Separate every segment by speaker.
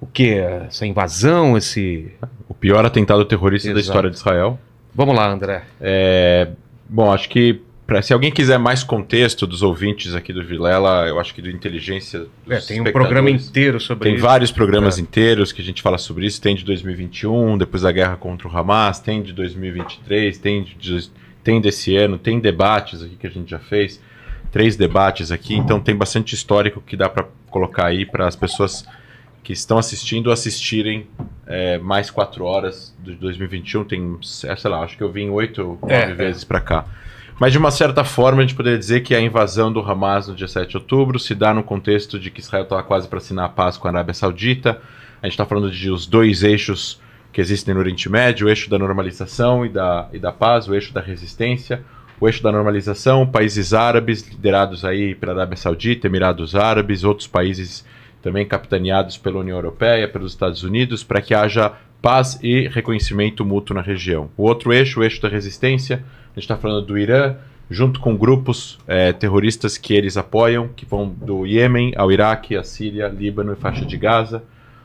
Speaker 1: o que? Essa invasão, esse. O pior atentado terrorista Exato. da história de Israel. Vamos lá, André. É, bom, acho que pra, se alguém quiser mais contexto dos ouvintes aqui do Vilela, eu acho que do Inteligência. É, tem um programa inteiro sobre tem isso. Tem vários programas é. inteiros que a gente fala sobre isso. Tem de 2021, depois da guerra contra o Hamas, tem de 2023, tem, de, tem desse ano, tem debates aqui que a gente já fez. Três debates aqui, então tem bastante histórico que dá para colocar aí para as pessoas que estão assistindo assistirem é, mais quatro horas de 2021. Tem, é, sei lá, acho que eu vim oito ou nove é, é. vezes para cá. Mas de uma certa forma a gente poderia dizer que a invasão do Hamas no dia 7 de outubro se dá no contexto de que Israel estava tá quase para assinar a paz com a Arábia Saudita. A gente está falando de os dois eixos que existem no Oriente Médio, o eixo da normalização e da, e da paz, o eixo da resistência, o eixo da normalização, países árabes liderados aí pela Arábia Saudita, Emirados Árabes, outros países também capitaneados pela União Europeia, pelos Estados Unidos, para que haja paz e reconhecimento mútuo na região. O outro eixo, o eixo da resistência, a gente está falando do Irã, junto com grupos é, terroristas que eles apoiam, que vão do Iêmen ao Iraque, à Síria, Líbano e faixa de Gaza.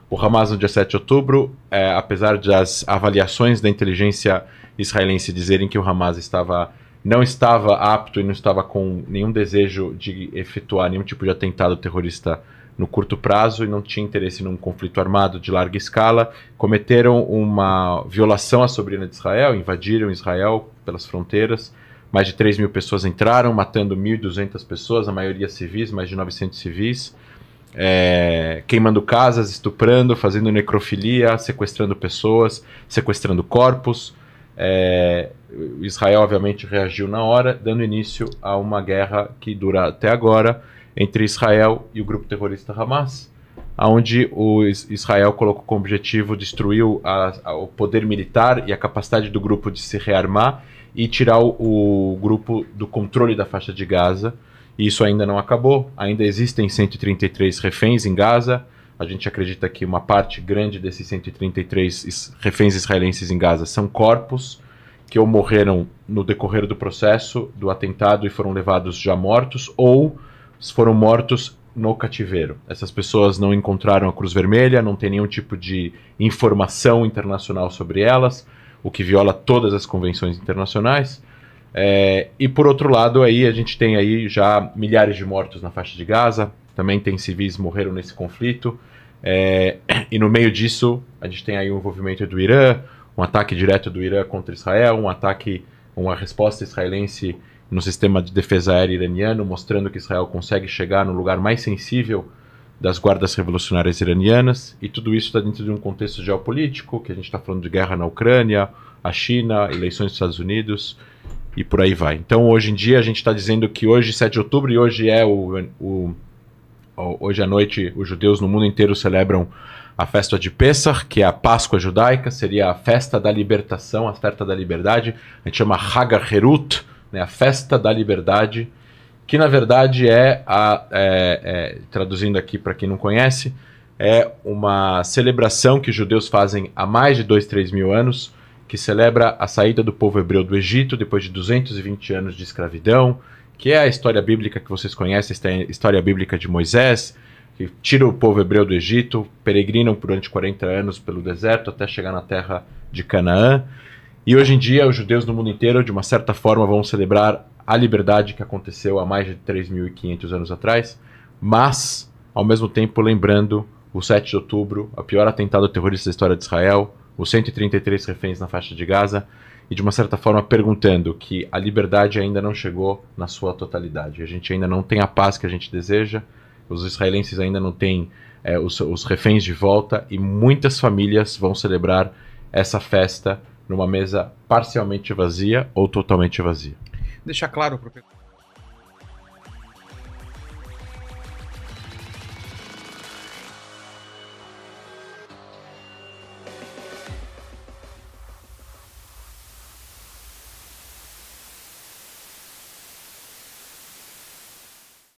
Speaker 1: O Hamas, no dia 7 de outubro, é, apesar das avaliações da inteligência israelense dizerem que o Hamas estava não estava apto e não estava com nenhum desejo de efetuar nenhum tipo de atentado terrorista no curto prazo e não tinha interesse num conflito armado de larga escala, cometeram uma violação à soberania de Israel, invadiram Israel pelas fronteiras. Mais de 3 mil pessoas entraram, matando 1.200 pessoas, a maioria civis, mais de 900 civis, é, queimando casas, estuprando, fazendo necrofilia, sequestrando pessoas, sequestrando corpos. É, Israel, obviamente, reagiu na hora, dando início a uma guerra que dura até agora entre Israel e o grupo terrorista Hamas, onde o Israel colocou como objetivo destruir a, a, o poder militar e a capacidade do grupo de se rearmar e tirar o, o grupo do controle da faixa de Gaza. E isso ainda não acabou, ainda existem 133 reféns em Gaza a gente acredita que uma parte grande desses 133 reféns israelenses em Gaza são corpos que ou morreram no decorrer do processo do atentado e foram levados já mortos, ou foram mortos no cativeiro. Essas pessoas não encontraram a Cruz Vermelha, não tem nenhum tipo de informação internacional sobre elas, o que viola todas as convenções internacionais. É, e por outro lado, aí a gente tem aí já milhares de mortos na faixa de Gaza, também tem civis morreram nesse conflito. É, e no meio disso, a gente tem aí o envolvimento do Irã, um ataque direto do Irã contra Israel, um ataque, uma resposta israelense no sistema de defesa aérea iraniano, mostrando que Israel consegue chegar no lugar mais sensível das guardas revolucionárias iranianas, e tudo isso está dentro de um contexto geopolítico, que a gente está falando de guerra na Ucrânia, a China, eleições dos Estados Unidos, e por aí vai. Então, hoje em dia, a gente está dizendo que hoje, 7 de outubro, e hoje é o, o hoje à noite os judeus no mundo inteiro celebram a festa de Pesach, que é a Páscoa judaica, seria a festa da libertação, a festa da liberdade. A gente chama Hagacherut, né, a festa da liberdade, que na verdade é, a, é, é traduzindo aqui para quem não conhece, é uma celebração que os judeus fazem há mais de 2, 3 mil anos, que celebra a saída do povo hebreu do Egito depois de 220 anos de escravidão que é a história bíblica que vocês conhecem, a história bíblica de Moisés, que tira o povo hebreu do Egito, peregrinam durante 40 anos pelo deserto até chegar na terra de Canaã. E hoje em dia, os judeus no mundo inteiro, de uma certa forma, vão celebrar a liberdade que aconteceu há mais de 3.500 anos atrás, mas, ao mesmo tempo, lembrando o 7 de outubro, o pior atentado terrorista da história de Israel, os 133 reféns na faixa de Gaza e de uma certa forma perguntando que a liberdade ainda não chegou na sua totalidade. A gente ainda não tem a paz que a gente deseja, os israelenses ainda não têm é, os, os reféns de volta e muitas famílias vão celebrar essa festa numa mesa parcialmente vazia ou totalmente vazia. Deixar claro professor.